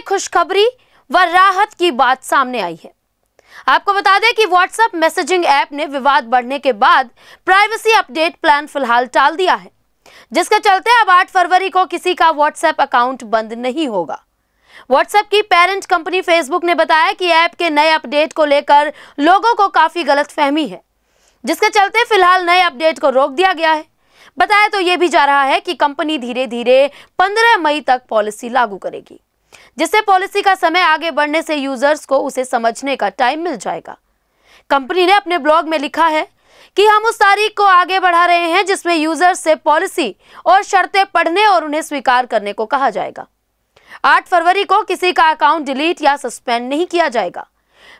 में खुशखबरी व राहत की बात सामने आई है आपको बता दें कि व्हाट्सएप मैसेजिंग ऐप ने विवाद बढ़ने के बाद प्राइवेसी अपडेट प्लान फिलहाल टाल दिया है जिसके चलते अब 8 फरवरी को किसी का व्हाट्सएप अकाउंट बंद नहीं होगा व्हाट्सएप की पेरेंट कंपनी फेसबुक ने बताया कि ऐप के नए अपडेट को लेकर लोगों को काफ़ी गलतफहमी है जिसके चलते फिलहाल नए अपडेट को रोक दिया गया है बताया तो यह भी जा रहा है कि कंपनी धीरे धीरे 15 मई तक पॉलिसी लागू करेगी जिससे पॉलिसी का समय आगे बढ़ने से यूजर्स को उसे समझने का टाइम मिल जाएगा कंपनी ने अपने ब्लॉग में लिखा है कि हम उस तारीख को आगे बढ़ा रहे हैं जिसमें यूजर्स से पॉलिसी और शर्तें पढ़ने और उन्हें स्वीकार करने को कहा जाएगा 8 फरवरी को किसी का अकाउंट डिलीट या सस्पेंड नहीं किया जाएगा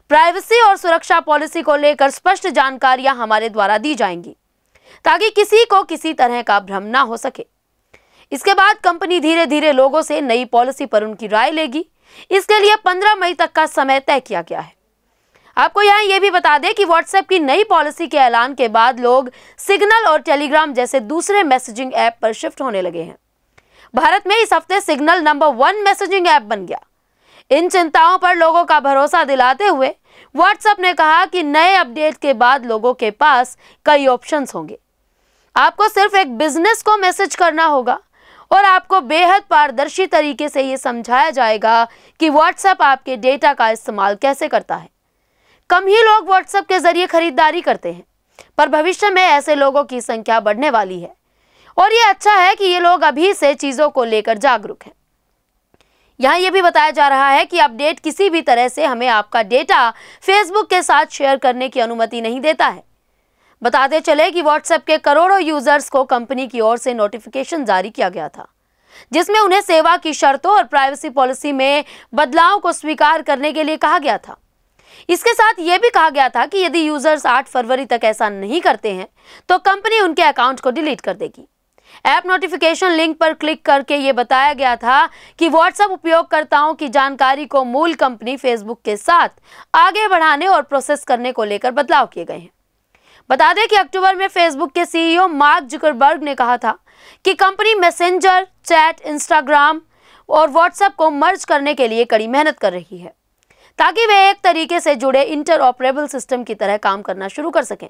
प्राइवेसी और सुरक्षा पॉलिसी को लेकर स्पष्ट जानकारियां हमारे द्वारा दी जाएंगी ताकि किसी को किसी तरह का भ्रम ना हो सके इसके बाद कंपनी धीरे धीरे लोगों से नई पॉलिसी पर उनकी राय लेगी इसके लिए 15 मई तक का समय तय किया गया है आपको यहां यह भी बता दें कि व्हाट्सएप की नई पॉलिसी के ऐलान के बाद लोग सिग्नल और टेलीग्राम जैसे दूसरे मैसेजिंग ऐप पर शिफ्ट होने लगे हैं भारत में इस हफ्ते signal number one messaging app बन गया इन चिंताओं पर लोगों का भरोसा दिलाते हुए व्हाट्सएप ने कहा कि नए अपडेट के बाद लोगों के पास कई ऑप्शंस होंगे आपको सिर्फ एक बिजनेस को मैसेज करना होगा और आपको बेहद पारदर्शी तरीके से ये समझाया जाएगा कि व्हाट्सएप आपके डेटा का इस्तेमाल कैसे करता है कम ही लोग व्हाट्सएप के जरिए खरीदारी करते हैं पर भविष्य में ऐसे लोगों की संख्या बढ़ने वाली है और ये अच्छा है कि ये लोग अभी से चीज़ों को लेकर जागरूक हैं यहाँ ये भी बताया जा रहा है कि अपडेट किसी भी तरह से हमें आपका डेटा फेसबुक के साथ शेयर करने की अनुमति नहीं देता है बताते चले कि व्हाट्सएप के करोड़ों यूजर्स को कंपनी की ओर से नोटिफिकेशन जारी किया गया था जिसमें उन्हें सेवा की शर्तों और प्राइवेसी पॉलिसी में बदलाव को स्वीकार करने के लिए कहा गया था इसके साथ यह भी कहा गया था कि यदि यूजर्स 8 फरवरी तक ऐसा नहीं करते हैं तो कंपनी उनके अकाउंट को डिलीट कर देगी ऐप नोटिफिकेशन लिंक पर क्लिक करके ये बताया गया था कि व्हाट्सएप उपयोगकर्ताओं की जानकारी को मूल कंपनी फेसबुक के साथ आगे बढ़ाने और प्रोसेस करने को लेकर बदलाव किए गए हैं बता दें कि अक्टूबर में फेसबुक के सीईओ मार्क जुकरबर्ग ने कहा था कि कंपनी मैसेंजर चैट इंस्टाग्राम और व्हाट्सएप को मर्ज करने के लिए कड़ी मेहनत कर रही है ताकि वे एक तरीके से जुड़े इंटरऑपरेबल सिस्टम की तरह काम करना शुरू कर सकें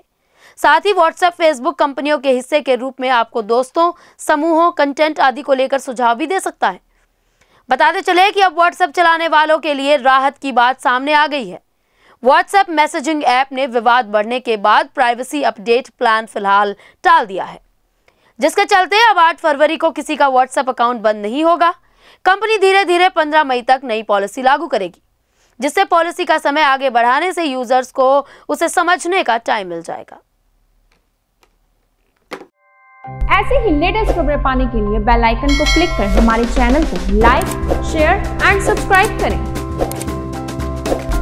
साथ ही व्हाट्सएप फेसबुक कंपनियों के हिस्से के रूप में आपको दोस्तों समूहों कंटेंट आदि को लेकर सुझाव भी दे सकता है बताते चले कि अब व्हाट्सएप चलाने वालों के लिए राहत की बात सामने आ गई है व्हाट्सएप मैसेजिंग ऐप ने विवाद बढ़ने के बाद प्राइवेसी अपडेट प्लान फिलहाल टाल दिया है जिसके चलते अब आठ फरवरी को किसी का व्हाट्सएप अकाउंट बंद नहीं होगा कंपनी धीरे धीरे पंद्रह मई तक नई पॉलिसी लागू करेगी जिससे पॉलिसी का समय आगे बढ़ाने से यूजर्स को उसे समझने का टाइम मिल जाएगा ऐसे ही लेटेस्ट खबरें पाने के लिए बेल आइकन को क्लिक कर हमारे चैनल को लाइक शेयर एंड सब्सक्राइब करें